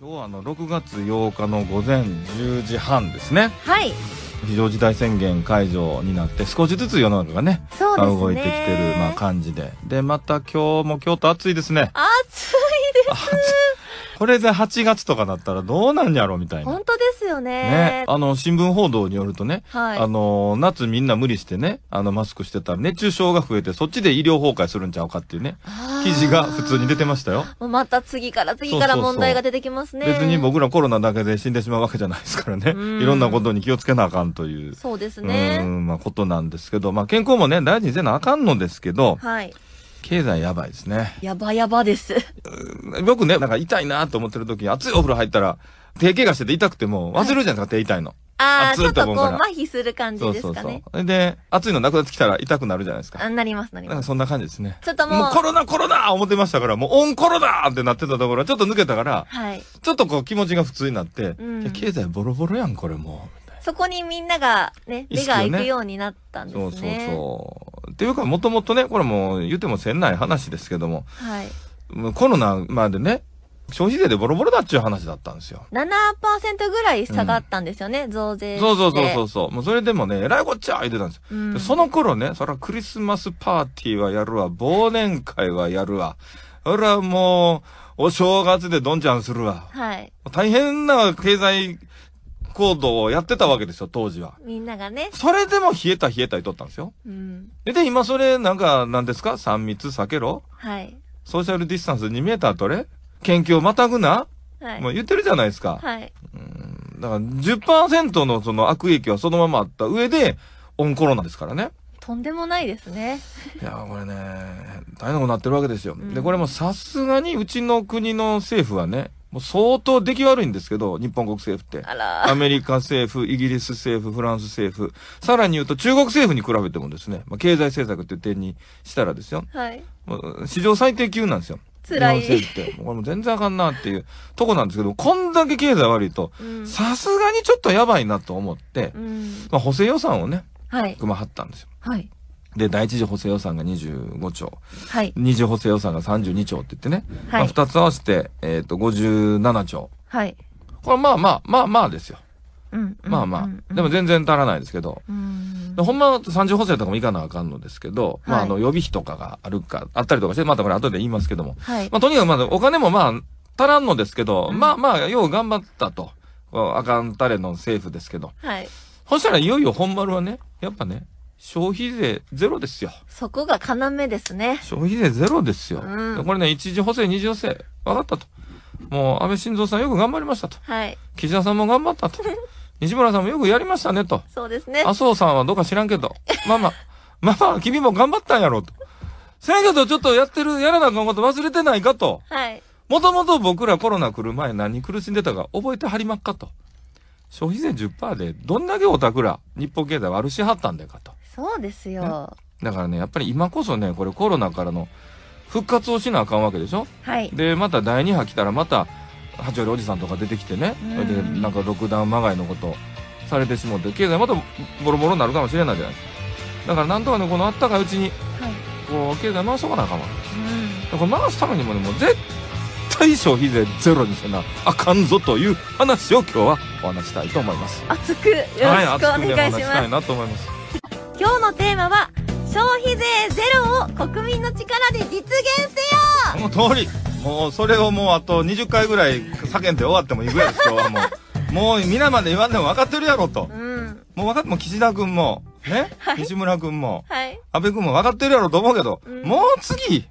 今日はあの6月8日の午前10時半ですねはい非常事態宣言解除になって少しずつ世の中がねそうですね動いてきてる、まあ、感じででまた今日も京都暑いですね暑いですこれで8月とかだったらどうなんやろみたいな。本当ですよね。ね。あの、新聞報道によるとね、はい、あの、夏みんな無理してね、あの、マスクしてたら熱中症が増えて、そっちで医療崩壊するんちゃうかっていうね、記事が普通に出てましたよ。また次から次から問題が出てきますねそうそうそう。別に僕らコロナだけで死んでしまうわけじゃないですからね。いろんなことに気をつけなあかんという。そうですね。うん、まあ、ことなんですけど、まあ、健康もね、大事にせなあかんのですけど、はい。経済やばいですね。やばやばです。よくね、なんか痛いなと思ってる時に熱いお風呂入ったら、手怪我してて痛くても忘れるじゃないですか、手痛いの。ああ、ちょっとこう、麻痺する感じですかね。そうそうで、熱いのなくなってきたら痛くなるじゃないですか。あなります、なります。なんかそんな感じですね。ちょっともう。もうコロナ、コロナ思ってましたから、もうオンコロナってなってたところ、ちょっと抜けたから、はい。ちょっとこう気持ちが普通になって、うん、経済ボロボロやん、これもう。そこにみんながね、目が行くようになったんですね。ねそうそうそう。っていうか、もともとね、これもう言ってもせんない話ですけども、はい、コロナまでね、消費税でボロボロだっちゅう話だったんですよ。7%ぐらい下がったんですよね、うん、増税そうそうそうそうそう。もうそれでもね、えらいこっちゃ言ってたんですよ、うん、その頃ね、そらクリスマスパーティーはやるわ、忘年会はやるわ。そらもう、お正月でどんちゃんするわ。はい。大変な経済ードをやってたわけですよ、当時は。みんながね。それでも冷えた冷えた言っとったんですよ。うん。で、今それ、なんか、何ですか ?3 密避けろはい。ソーシャルディスタンス2メーター取れ研究をまたぐなはい。もう言ってるじゃないですか。はい。うん。だから10%のその悪影響はそのままあった上で、オンコロナですからね。とんでもないですね。いや、これね、大変なことになってるわけですよ。うん、で、これもさすがにうちの国の政府はね、もう相当出来悪いんですけど、日本国政府って。あらアメリカ政府、イギリス政府、フランス政府。さらに言うと中国政府に比べてもですね、まあ、経済政策っていう点にしたらですよ。はい。史上最低級なんですよ。辛い。日本政府って。これも全然あかんなっていう とこなんですけど、こんだけ経済悪いと、さすがにちょっとやばいなと思って、うん、まあ補正予算をね、はい。組まはったんですよ。はい。で、第一次補正予算が25兆。はい。二次補正予算が32兆って言ってね。はい。二、まあ、つ合わせて、えっ、ー、と、57兆。はい。これまあまあ、まあまあですよ。うんうんうん、うん。まあまあ。でも全然足らないですけど。うん。ほんまは30補正とかもいかなあかんのですけど、はい、まああの、予備費とかがあるか、あったりとかして、またこれ後で言いますけども。はい。まあとにかくまあ、お金もまあ、足らんのですけど、うん、まあまあ、よう頑張ったと。あかんたれの政府ですけど。はい。そしたらいよいよ本丸はね、やっぱね、消費税ゼロですよ。そこが要ですね。消費税ゼロですよ。うん、これね、一時補正、二次補正、分かったと。もう、安倍晋三さんよく頑張りましたと。はい。岸田さんも頑張ったと。西村さんもよくやりましたねと。そうですね。麻生さんはどうか知らんけど。まあまあ、まあまあ、君も頑張ったんやろと。せやけど、ちょっとやってる、やらなあかんこと忘れてないかと。はい。もともと僕らコロナ来る前何苦しんでたか覚えてはりまっかと。消費税10%でどんだけオタクら日本経済悪しはったんだかと。そうですよ。だからね、やっぱり今こそね、これコロナからの復活をしなあかんわけでしょはい。で、また第2波来たらまた、八王おじさんとか出てきてね、うん、で、なんか六段まがいのことされてしもって、経済またボロボロになるかもしれないじゃないですか。だからなんとかね、このあったかいうちに、はい、こう、経済回しとかなあかんわけです。うん、これ回すためにもね、もう絶対消費税ゼロにせなあかんぞという話を今日はお話したいと思います。熱くよろしくお願いします。はい、熱くね、お話したいなと思います。今日のテーマは消費税ゼロを国民の力で実現せよこの通りもうそれをもうあと20回ぐらい叫んで終わってもいいぐらいです今日はもうもう皆まで言わんでも分かってるやろと、うん、もう分かっても岸田君もね、はい、西村君も、はい、安倍君も分かってるやろと思うけど、うん、もう次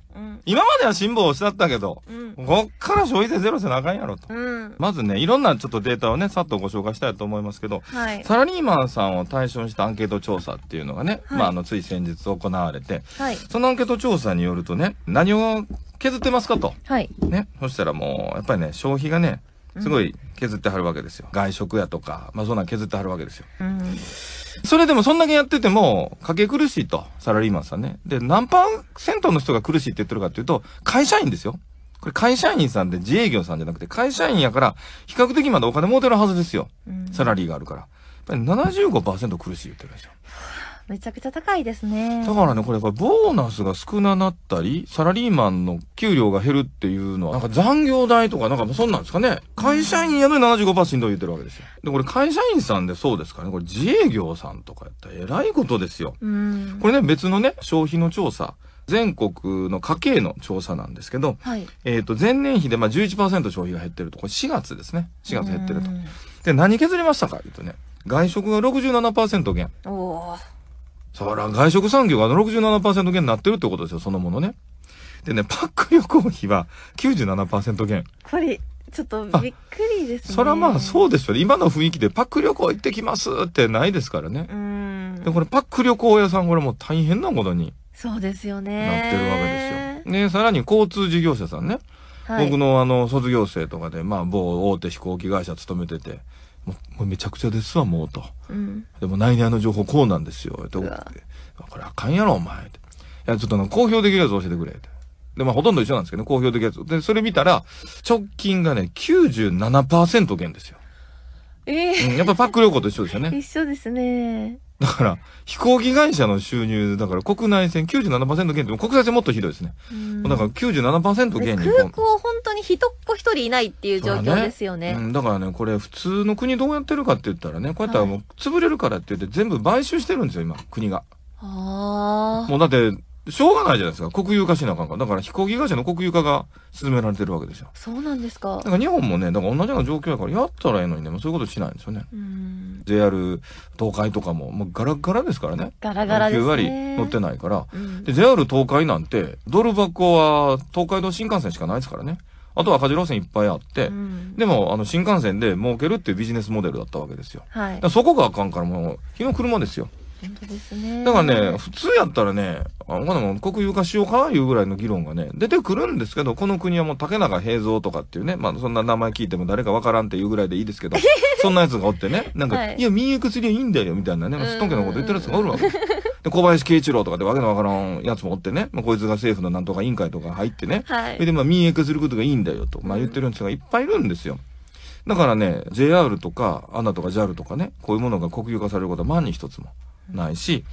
今までは辛抱をしたったけど、うん、こっから消費税ゼロせなあかんやろと、うん。まずね、いろんなちょっとデータをね、さっとご紹介したいと思いますけど、はい、サラリーマンさんを対象にしたアンケート調査っていうのがね、はい、まあ、あの、つい先日行われて、はい、そのアンケート調査によるとね、何を削ってますかと。はい、ね。そしたらもう、やっぱりね、消費がね、すごい削ってはるわけですよ。外食やとか、まあそんなん削ってはるわけですよ。うん、それでもそんだけやってても、家計苦しいと、サラリーマンさんね。で、何パーセントの人が苦しいって言ってるかっていうと、会社員ですよ。これ会社員さんで自営業さんじゃなくて会社員やから、比較的まだお金持てるはずですよ。うん、サラリーがあるから。やっぱり75%苦しい言ってるんですよ。めちゃくちゃ高いですね。だからね、これやっぱボーナスが少ななったり、サラリーマンの給料が減るっていうのは、なんか残業代とかなんかもうそんなんですかね。会社員やめ75%し言ってるわけですよ。で、これ会社員さんでそうですかね。これ自営業さんとかやったら偉いことですよ。これね、別のね、消費の調査。全国の家計の調査なんですけど、はい、えっ、と、前年比でまあ11%消費が減ってると、これ4月ですね。4月減ってると。で、何削りましたかというとね、外食が67%減。おー。そら、外食産業が67%減になってるってことですよ、そのものね。でね、パック旅行費は97%減。ぱり、ちょっとびっくりですね。そらまあそうでしょう、ね。今の雰囲気でパック旅行行ってきますってないですからね。うん。で、これパック旅行屋さん、これもう大変なことに。そうですよね。なってるわけですよ。ね、さらに交通事業者さんね。はい、僕のあの、卒業生とかで、まあ某大手飛行機会社勤めてて、もうめちゃくちゃですわ、もうと。うん、でも、内々の情報こうなんですよ、と。これあかんやろ、お前。いや、ちょっと公表できるやつ教えてくれ。で、まあ、ほとんど一緒なんですけど、ね、公表できるやつ。で、それ見たら、直近がね、97%減ですよ。ええーうん、やっぱパック旅行と一緒ですよね。一緒ですね。だから、飛行機会社の収入、だから国内線97%減って、国際線もっとひどいですね。うだから97%減に。空港に人っ子一人いないっていう状況ですよね、ねうん、だからねこれ普通の国どうやってるかって言ったらねこうやったらもう潰れるからって言って全部買収してるんですよ今国が。あもうだってしょうがないじゃないですか。国有化しなあかんから。だから飛行機会社の国有化が進められてるわけですよ。そうなんですか。だから日本もね、だから同じような状況やから、やったらええのにね、もうそういうことしないんですよね。JR 東海とかも、もうガラガラですからね。ガラガラです、ね。9割乗ってないから。うん、で、JR 東海なんて、ドル箱は東海道新幹線しかないですからね。あとは赤字路線いっぱいあって、うん、でも、あの、新幹線で儲けるっていうビジネスモデルだったわけですよ。はい、そこがあかんからもう、日の車ですよ。本当ですね。だからね、普通やったらね、あの、も国有化しようかいうぐらいの議論がね、出てくるんですけど、この国はもう竹中平蔵とかっていうね、まあそんな名前聞いても誰かわからんっていうぐらいでいいですけど、そんなやつがおってね、なんか、はい、いや、民営薬はいいんだよみたいなね、すっとんけのこと言ってるやつがおるわけ。小林慶一郎とかでわけのわからんやつもおってね、まあ、こいつが政府のなんとか委員会とか入ってね、はい、で、まあ、民営化することがいいんだよと、まあ、言ってるんですが、いっぱいいるんですよ。だからね、JR とか、アナとか JAL とかね、こういうものが国有化されることは万に一つもないし、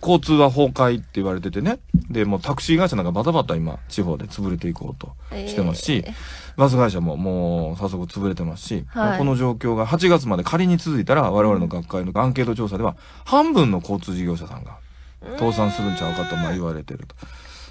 交通は崩壊って言われててね、で、もうタクシー会社なんかバタバタ今、地方で潰れていこうとしてますし、えー、バス会社ももう早速潰れてますし、はい、この状況が8月まで仮に続いたら、我々の学会のアンケート調査では、半分の交通事業者さんが、倒産するんちゃうかとまあ言われてると。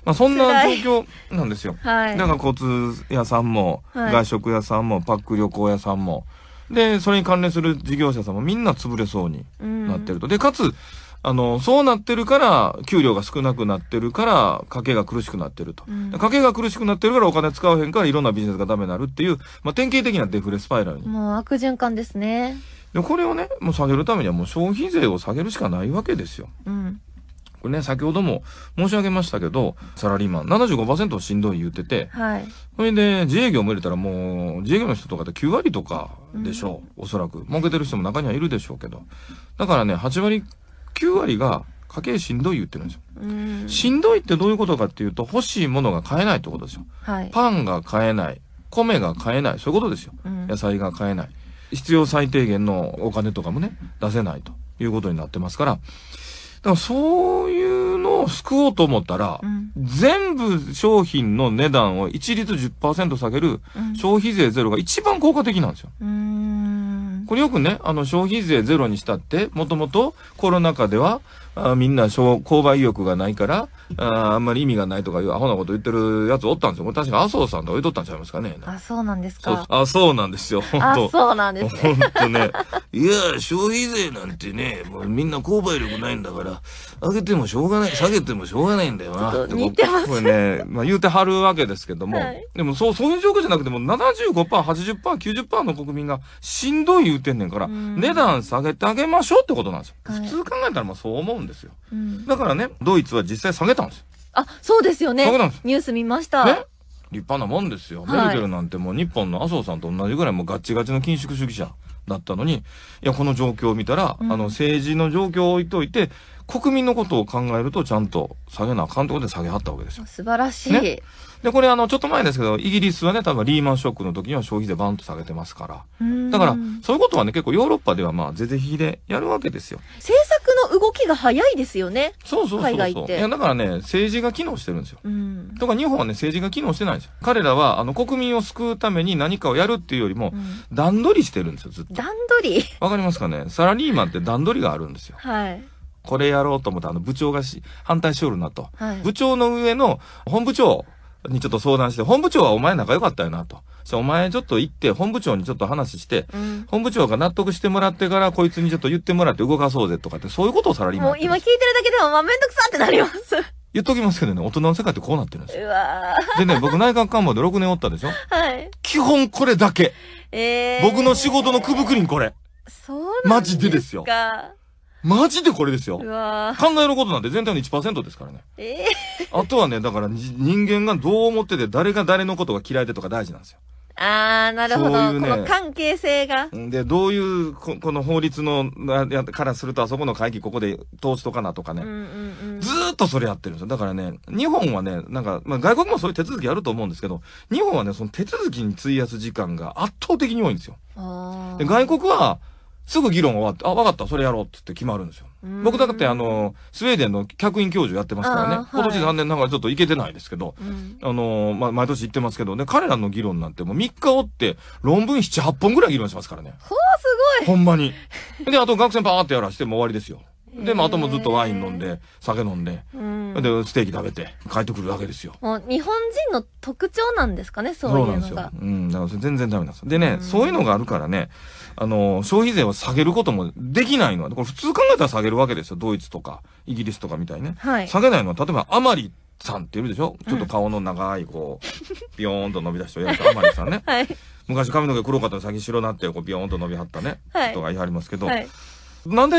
まあ、そんな状況なんですよ。はい、だから交通屋さんも、外食屋さんも、パック旅行屋さんも。で、それに関連する事業者さんもみんな潰れそうになってると。で、かつ、あの、そうなってるから、給料が少なくなってるから、家計が苦しくなってると。うん、家計が苦しくなってるからお金使わへんから、いろんなビジネスがダメになるっていう、まあ、典型的なデフレスパイラルに。もう悪循環ですね。で、これをね、もう下げるためにはもう消費税を下げるしかないわけですよ。うん。これね、先ほども申し上げましたけど、サラリーマン75%しんどい言ってて、はい。それで自営業も入れたらもう、自営業の人とかって9割とかでしょう、おそらく。儲けてる人も中にはいるでしょうけど。だからね、8割、9割が家計しんどい言ってるんですよ。うん。しんどいってどういうことかっていうと、欲しいものが買えないってことですよ。はい。パンが買えない、米が買えない、そういうことですよ。うん野菜が買えない。必要最低限のお金とかもね、出せないということになってますから、だからそういうのを救おうと思ったら、うん、全部商品の値段を一律10%下げる消費税ゼロが一番効果的なんですよ。これよくね、あの消費税ゼロにしたって、もともとコロナ禍ではあみんな購買意欲がないから、ああんまり意味がないとかいうアホなこと言ってるやつおったんですよ。確か麻生さんとか言とったんちゃいますかね。あ、そうなんですか。あ、そうなんですよ。本当あ、そうなんです、ね。本当ね。いや、消費税なんてね、もうみんな購買力ないんだから、上げてもしょうがない、下げてもしょうがないんだよな。似てますこれね、まあ言うてはるわけですけども、はい、でもそう、そういう状況じゃなくても75%、80%、90%の国民がしんどい言うてんねんから、値段下げてあげましょうってことなんですよ。はい、普通考えたらまあそう思うんですよ。うん、だからね、ドイツは実際下げたんですよ。あ、そうですよね。ニュース見ました。ね立派なもんですよ。メルケルなんてもう日本の麻生さんと同じぐらいもうガチガチの緊縮主義者だったのに、いや、この状況を見たら、うん、あの、政治の状況を置いといて、国民のことを考えるとちゃんと下げなあかんってことで下げはったわけですよ。素晴らしい。ね、で、これあの、ちょっと前ですけど、イギリスはね、多分リーマンショックの時には消費税バンと下げてますから。だから、そういうことはね、結構ヨーロッパではまあ、是々非でやるわけですよ。政策の動きが早いですよね。そうそうそう海外って。いや、だからね、政治が機能してるんですよ。とか、日本はね、政治が機能してないんですよ。彼らは、あの、国民を救うために何かをやるっていうよりも、段取りしてるんですよ、ずっと。段取りわかりますかねサラリーマンって段取りがあるんですよ。はい。これやろうと思って、あの、部長がし、反対しおるなと。はい、部長の上の、本部長、にちょっと相談して、本部長はお前仲良かったよなと。お前ちょっと行って、本部長にちょっと話して、うん、本部長が納得してもらってから、こいつにちょっと言ってもらって動かそうぜとかって、そういうことをサラリーマンもう今聞いてるだけでも、まあ、めんどくさってなります。言っときますけどね、大人の世界ってこうなってるんですよ。うわでね、僕内閣官房で6年おったでしょはい。基本これだけ。えー、僕の仕事のくぶくりんこれ。そうなんですかマジでですよ。マジでこれですよ。うわ考えることなんて全体の1%ですからね。えあとはね、だから人間がどう思ってて、誰が誰のことが嫌いでとか大事なんですよ。あー、なるほうど。うねこの関係性が。で、どういう、ここの法律の、やからするとあそこの会議ここで通しとかなとかね。ずーっとそれやってるんですよ。だからね、日本はね、なんか、まあ、外国もそういう手続きあると思うんですけど、日本はね、その手続きに費やす時間が圧倒的に多いんですよ。あーで外国は、すぐ議論終わって、あ、わかった、それやろうってって決まるんですよ。僕だってあの、スウェーデンの客員教授やってますからね、今年残念ながらちょっと行けてないですけど、うん、あの、まあ、毎年行ってますけど、ね、彼らの議論なんてもう3日おって、論文7、8本ぐらい議論しますからね。ほう、すごいほんまに。で、あと学生パーってやらしても終わりですよ。で、まあ、あともずっとワイン飲んで、酒飲んで、うん、で、ステーキ食べて、帰ってくるだけですよ。もう、日本人の特徴なんですかね、そういうのが。そうなんですよ。うん、だから全然ダメなんですでね、うん、そういうのがあるからね、あの、消費税を下げることもできないのは、これ普通考えたら下げるわけですよ。ドイツとか、イギリスとかみたいね。はい、下げないのは、例えば、あまりさんっているでしょ、うん、ちょっと顔の長い、こう、ビヨーンと伸び出した人、あまりさんね。はい、昔髪の毛黒かったら先白なって、こう、ビヨーンと伸びはったね、はい、人が言いはりますけど、はいなんで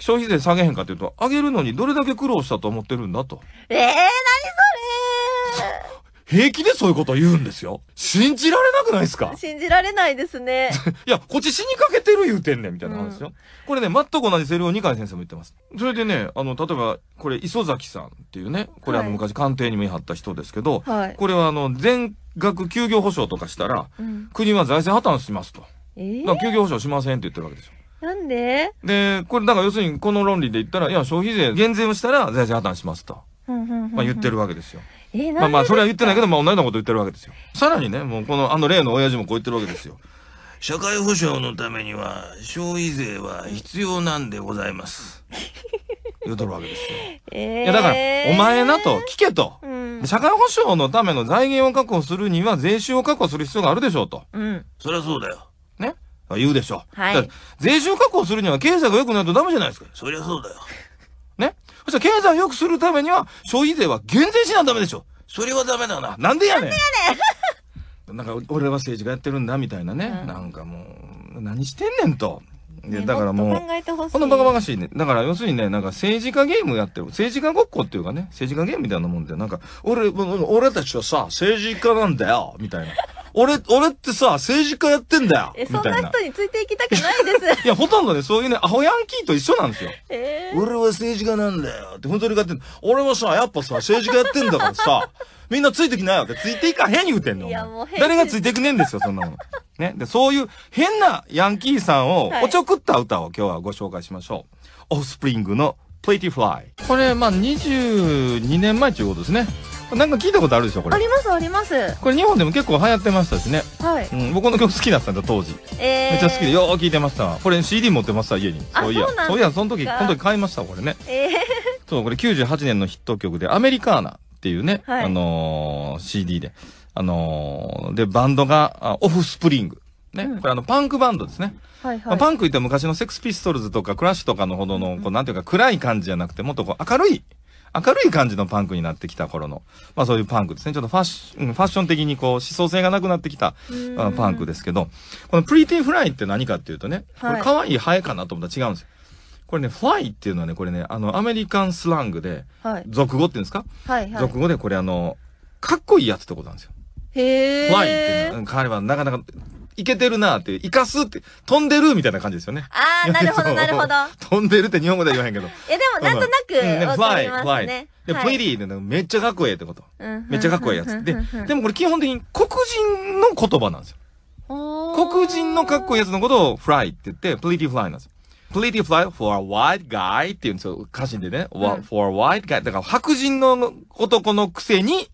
消費税下げへんかっていうと、上げるのにどれだけ苦労したと思ってるんだと。ええー、何それ平気でそういうこと言うんですよ。信じられなくないですか信じられないですね。いや、こっち死にかけてる言うてんねん、みたいな話ですよ。うん、これね、全く同じセリフを二階先生も言ってます。それでね、あの、例えば、これ、磯崎さんっていうね、これあの、昔官邸にも言い張った人ですけど、はい、これはあの、全額休業保障とかしたら、うん、国は財政破綻しますと。えー、だから休業保障しませんって言ってるわけですよ。なんでで、これ、だから要するにこの論理で言ったら、いや、消費税減税をしたら財政破綻しますと。まあ言ってるわけですよ。えまあまあ、それは言ってないけど、まあ同じようなこと言ってるわけですよ。さらにね、もうこの、あの例の親父もこう言ってるわけですよ。社会保障のためには、消費税は必要なんでございます。言うとるわけですよ。えー、いや、だから、お前なと、聞けと。うん、社会保障のための財源を確保するには、税収を確保する必要があるでしょうと。うん。そりゃそうだよ。言うでしょ。はい。税収確保するには経済が良くないとダメじゃないですか。そりゃそうだよ。ね。そしたら経済を良くするためには消費税は減税しなダメでしょ。それはダメだな。なんでやねん。なんでやねん。なんか俺は政治家やってるんだみたいなね。うん、なんかもう、何してんねんと。ね、だからもう、このバカバカしいね。だから要するにね、なんか政治家ゲームやってる、政治家ごっこっていうかね、政治家ゲームみたいなもんで、なんか、俺、俺たちはさ、政治家なんだよ、みたいな。俺、俺ってさ、政治家やってんだよ。え、そんな人についていきたくないです。いや、ほとんどね、そういうね、アホヤンキーと一緒なんですよ。えー、俺は政治家なんだよって本当に言って俺はさ、やっぱさ、政治家やってんだからさ、みんなついてきなよって、ついていかへん言うてんの。いや、もう誰がついていくねんですよ、そんなの。ね。で、そういう変なヤンキーさんを、おちょくった歌を今日はご紹介しましょう。はい、オフスプリングの Pretty Fly。これ、まあ、22年前ということですね。なんか聞いたことあるでしょこれありますありますこれ日本でも結構流行ってましたしね、はいうん、僕の曲好きだったんだ当時、えー、めっちゃ好きでよう聞いてましたこれ CD 持ってました家にそういやそういやその時この時買いましたこれね、えー、そうこれ98年のヒット曲で「アメリカーナ」っていうね、はい、あのー、CD であのー、でバンドがオフスプリングね、これあのパンクバンドですね、はいはい、まあ、パンク言って昔のセックスピストルズとかクラッシュとかのほどのこう、なんていうか暗い感じじゃなくてもっとこう明るい明るい感じのパンクになってきた頃の、まあそういうパンクですね。ちょっとファッシファッション的にこう思想性がなくなってきたパンクですけど、このプリティフライって何かっていうとね、これ可愛いハエかなと思ったら違うんですよ。これね、フライっていうのはね、これね、あの、アメリカンスラングで、はい、俗語っていうんですか、はいはい、俗語でこれあの、かっこいいやつってことなんですよ。へー。フライって変わればなかなかいけてるなって、生かすって、飛んでるみたいな感じですよね。ああ、なるほど、なるほど。飛んでるって日本語では言わへんけど。え、でもなんとなく、うん、わかりまで、プリリーでめっちゃかっこええってこと。めっちゃかっこええやつ。で、でもこれ基本的に黒人の言葉なんですよ。黒人のかっこいいやつのことをフライって言って、プリティフライなんですよ。プリティフライ for a white guy って言うんですよ。歌詞でね。フォ for a white guy。だから白人の男のくせに、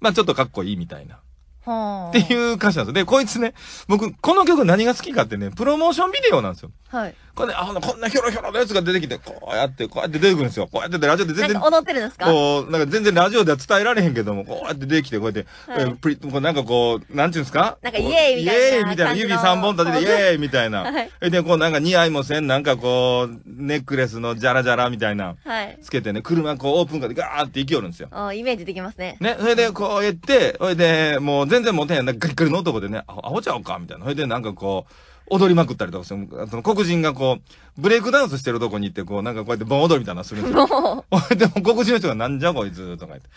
まあちょっとかっこいいみたいな。っていう歌詞なんですよ。で、こいつね、僕、この曲何が好きかってね、プロモーションビデオなんですよ。はい。これね、あの、こんなヒョロヒョロのやつが出てきて、こうやって、こうやって出てくるんですよ。こうやってラジオで全然。踊ってるんですかこう、なんか全然ラジオでは伝えられへんけども、こうやって出てきて、こうやって、はい、えプリこうなんかこう、なんちゅうんですかなんかイエーイみたいな。イエーイみたいな。指3本立てて、イエーイみたいな。はい。で、こうなんか似合いもせん、なんかこう、ネックレスのジャラジャラみたいな。はい。つけてね、車こうオープンカーでガーって行きよるんですよ。あイメージできますね。ね、それでこうやって、それで、もう、全然モテへん。なんかガリガリの男でね、アホちゃうかみたいな。それでなんかこう、踊りまくったりとかする。その黒人がこう、ブレイクダンスしてるとこに行って、こう、なんかこうやって盆踊りみたいなのするんですよ。でも黒人の人がなんじゃこいつ、とか言って。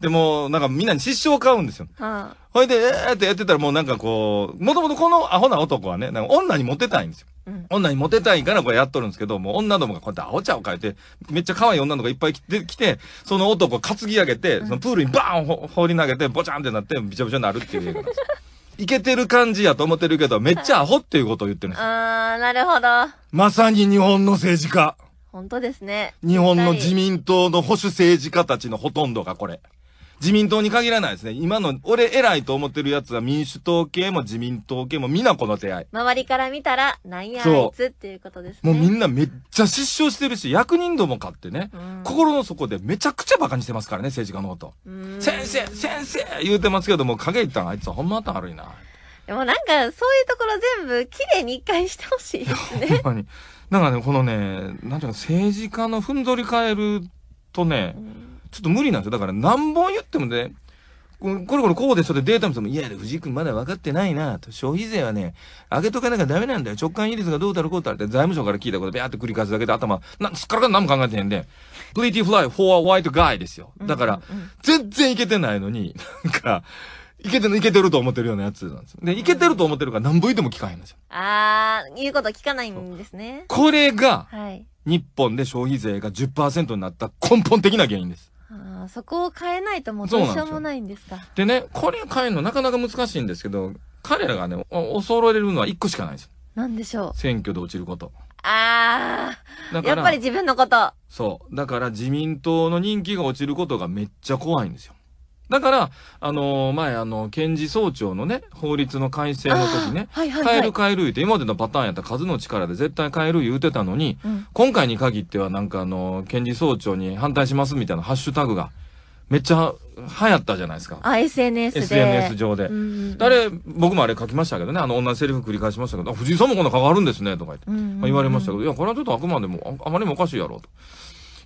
で、もなんかみんなに失笑を買うんですよ。はあ、ほいで、えーってやってたらもうなんかこう、もともとこのアホな男はね、なんか女にモテたいんですよ。女にモテたいからこれやっとるんですけど、もう女どもがこうやってアホちゃうかいて、めっちゃ可愛い女の子がいっぱい来て、来て、その男を担ぎ上げて、そのプールにバーン放り投げて、ボチャンってなって、びちゃびちゃになるっていう映画です。いけてる感じやと思ってるけど、めっちゃアホっていうことを言ってるんですよ。あー、なるほど。まさに日本の政治家。本当ですね。日本の自民党の保守政治家たちのほとんどがこれ。自民党に限らないですね。今の、俺偉いと思ってるやつは民主党系も自民党系もみんなこの手合い。周りから見たら、なんやあいつっていうことですね。もうみんなめっちゃ失笑してるし、役人どもかってね、うん、心の底でめちゃくちゃ馬鹿にしてますからね、政治家のこと。先生先生言うてますけども、影いったんあいつはほんま頭悪いな。でもなんか、そういうところ全部綺麗に一回してほしいですね。ほんまに。なんかね、このね、なんていうか政治家のふんぞり変えるとね、うんちょっと無理なんですよ。だから何本言ってもね、これこれこうでそれデータ見ても、いや、藤井君まだ分かってないなと。消費税はね、上げとかなきゃダメなんだよ。直感比率がどうたるこうたるって財務省から聞いたことビャーって繰り返すだけで頭、なすっからかん何も考えてへんで、p r e ィフ y fly for a white guy ですよ。だから、全然いけてないのに、なんか、いけてる、いけてると思ってるようなやつなんですよ。で、いけてると思ってるから何言いても聞かへんんですよ。あー、言うこと聞かないんですね。これが、はい、日本で消費税が10%になった根本的な原因です。あそこを変えないともうどうしようもないんですか。でね、これ変えるのなかなか難しいんですけど、彼らがね、恐れるのは一個しかないんですよ。なんでしょう。選挙で落ちること。ああ、やっぱり自分のこと。そう。だから自民党の人気が落ちることがめっちゃ怖いんですよ。だから、あのー、前、あの、検事総長のね、法律の改正の時ね、はいはいはい、変える変える言って、今までのパターンやったら数の力で絶対変える言うてたのに、うん、今回に限ってはなんかあの、検事総長に反対しますみたいなハッシュタグが、めっちゃ流行ったじゃないですか。あ、SNS で。SNS 上で。あれ、僕もあれ書きましたけどね、あの、同じセリフ繰り返しましたけど、藤井さんもこんな書わあるんですね、とか言って、うんうんうんまあ、言われましたけど、いや、これはちょっとあくまでも、あまりもおかしいやろ、と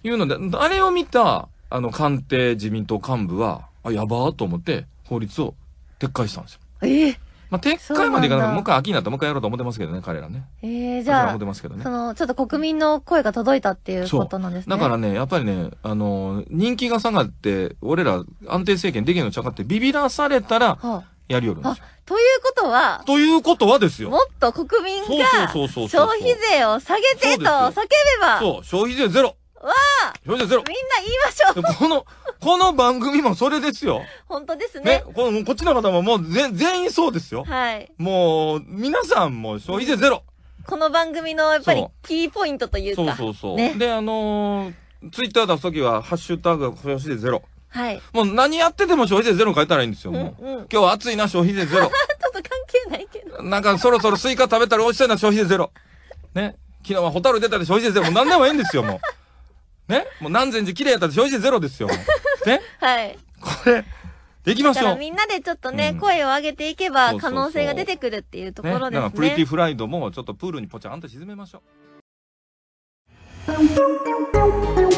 いうので、あれを見た、あの、官邸自民党幹部は、あやばーと思って法律を撤回したんですよ。ええーまあ、撤回までいかなて、もう一回秋になったらもう一回やろうと思ってますけどね、彼らね。ええー、じゃあ、思ってますけどね、その、ちょっと国民の声が届いたっていうことなんですね。だからね、やっぱりね、あの、人気が下がって、俺ら安定政権できるのちゃかってビビらされたら、やりよるんですよ。ということは、ということはですよ。もっと国民が、消費税を下げてと叫べば。そう消費税ゼロ。わあみんな言いましょうこの、この番組もそれですよ。本当ですね。ね、この、こっちの方ももう全、全員そうですよ。はい。もう、皆さんも消費税ゼロ。この番組のやっぱりキーポイントというか。そうそうそう。ね、で、あのー、ツイッター出すときは、ハッシュタグ消費税ゼロ。はい。もう何やってても消費税ゼロ書いたらいいんですよ、もう。うん、うん、今日暑いな、消費税ゼロ。ちょっと関係ないけど。なんかそろそろスイカ食べたら落ちたな、消費税ゼロ。ね。昨日はホタル出たで消費税ゼロ。もう何でもいいんですよ、もう。ねもう何千字綺麗やったら消費税ゼロですよ。ね はい。これ、できまだからみんなでちょっとね、うん声を上げていけば可能性が出てくるっていうとこね、ろなんでかね。プリティフライドもちょっとプールにポチャンと沈めましょう。